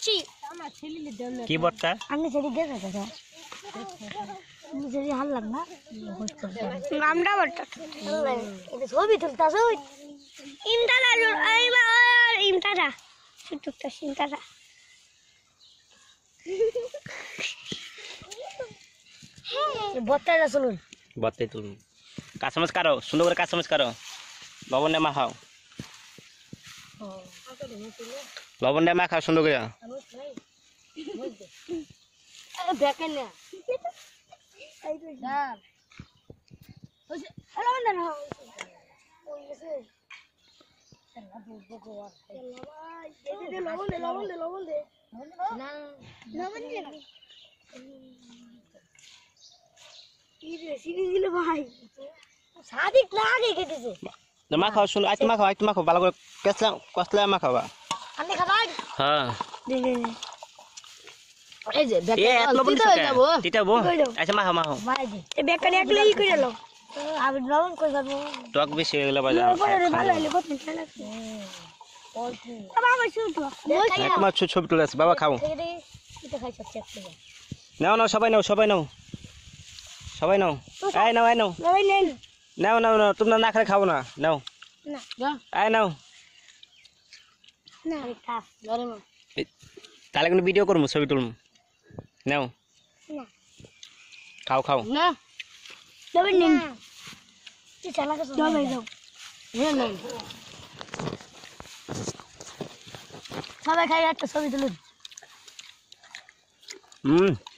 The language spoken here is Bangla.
করছি কি বর্তা আমি যদি দেখে দাদা যদি হাল লাগ না আমরা বর্তা এটা ছবি তুলতাছ ইমতাদা ইমতাদা তুলতাস ইমতাদা বর্তাটা শুনুন তুলুন কাজ কারো সুন্দর করে কাজ কারো লবণ দিয়ে মাখাও লবণ সুন্দর করে দেখেন না সাদিক লাগে কেটেছে মা খাও শুনো আজ মা খাও আজ মা খাও ভালো করে কসলা কসলা মা খাবা হ্যাঁ আচ্ছা, ছবি তুলে আছে বাবা খাও নাও নাও সবাই নাও সবাই নাও সবাই নাও আয় নাও আয় নাও নাও নাও নাও তোমরা না খেলে খাও না নাও আয় নাও তাহলে কিন্তু ভিডিও করবো ছবি তুলবো নাও খাও খাও না দেবেন নিন সবাই খাই একটা ছবি তুলুন হুম